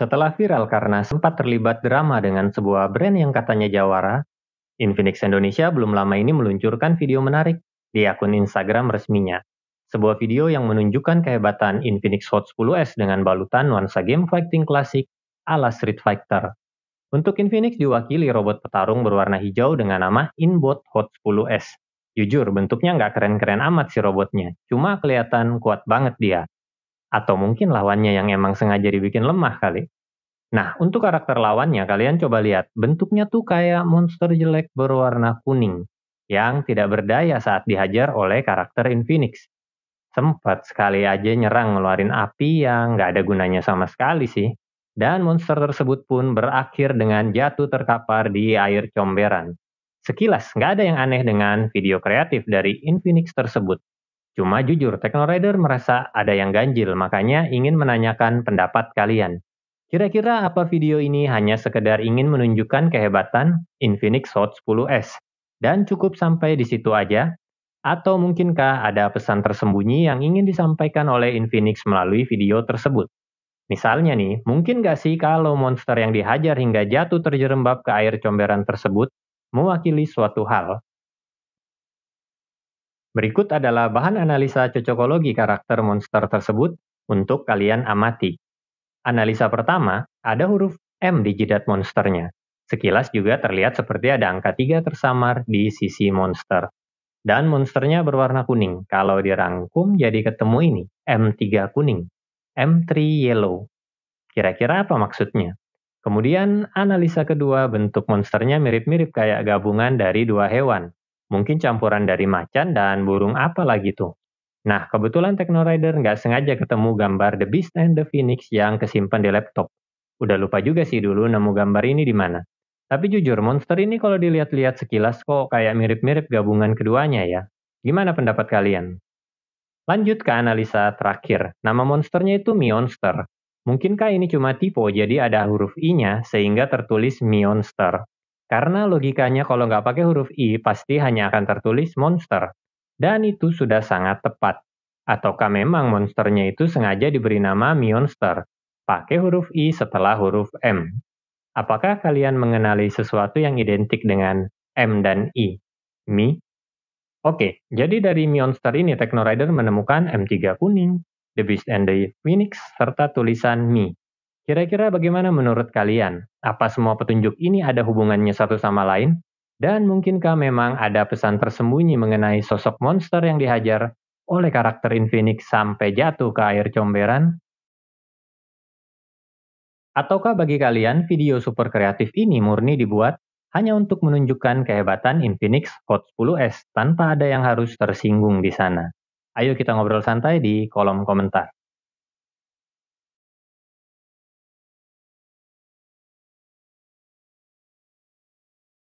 Setelah viral karena sempat terlibat drama dengan sebuah brand yang katanya jawara, Infinix Indonesia belum lama ini meluncurkan video menarik di akun Instagram resminya. Sebuah video yang menunjukkan kehebatan Infinix Hot 10S dengan balutan nuansa game fighting klasik ala Street Fighter. Untuk Infinix diwakili robot petarung berwarna hijau dengan nama Inbot Hot 10S. Jujur, bentuknya nggak keren-keren amat si robotnya, cuma kelihatan kuat banget dia. Atau mungkin lawannya yang emang sengaja dibikin lemah kali. Nah, untuk karakter lawannya, kalian coba lihat. Bentuknya tuh kayak monster jelek berwarna kuning yang tidak berdaya saat dihajar oleh karakter Infinix. Sempat sekali aja nyerang ngeluarin api yang nggak ada gunanya sama sekali sih. Dan monster tersebut pun berakhir dengan jatuh terkapar di air comberan. Sekilas nggak ada yang aneh dengan video kreatif dari Infinix tersebut. Cuma jujur, Technorider merasa ada yang ganjil, makanya ingin menanyakan pendapat kalian. Kira-kira apa video ini hanya sekedar ingin menunjukkan kehebatan Infinix Hot 10s dan cukup sampai di situ aja? Atau mungkinkah ada pesan tersembunyi yang ingin disampaikan oleh Infinix melalui video tersebut? Misalnya nih, mungkin nggak sih kalau monster yang dihajar hingga jatuh terjerembab ke air comberan tersebut mewakili suatu hal? Berikut adalah bahan analisa cocokologi karakter monster tersebut untuk kalian amati. Analisa pertama, ada huruf M di jidat monsternya. Sekilas juga terlihat seperti ada angka 3 tersamar di sisi monster. Dan monsternya berwarna kuning. Kalau dirangkum jadi ketemu ini, M3 kuning, M3 yellow. Kira-kira apa maksudnya? Kemudian analisa kedua bentuk monsternya mirip-mirip kayak gabungan dari dua hewan. Mungkin campuran dari macan dan burung apa lagi tuh. Nah, kebetulan Techno Rider nggak sengaja ketemu gambar The Beast and the Phoenix yang kesimpan di laptop. Udah lupa juga sih dulu nemu gambar ini di mana. Tapi jujur, monster ini kalau dilihat-lihat sekilas kok kayak mirip-mirip gabungan keduanya ya. Gimana pendapat kalian? Lanjut ke analisa terakhir. Nama monsternya itu Mionster. Mungkinkah ini cuma typo jadi ada huruf I-nya sehingga tertulis Mionster? Karena logikanya kalau nggak pakai huruf I pasti hanya akan tertulis monster. Dan itu sudah sangat tepat. Ataukah memang monsternya itu sengaja diberi nama Mionster, pakai huruf I setelah huruf M? Apakah kalian mengenali sesuatu yang identik dengan M dan I? Mi? Oke, jadi dari Mionster ini Technorider menemukan M3 kuning, The Beast and the Phoenix, serta tulisan Mi. Kira-kira bagaimana menurut kalian? Apa semua petunjuk ini ada hubungannya satu sama lain? Dan mungkinkah memang ada pesan tersembunyi mengenai sosok monster yang dihajar oleh karakter Infinix sampai jatuh ke air comberan? Ataukah bagi kalian video super kreatif ini murni dibuat hanya untuk menunjukkan kehebatan Infinix Hot 10S tanpa ada yang harus tersinggung di sana? Ayo kita ngobrol santai di kolom komentar.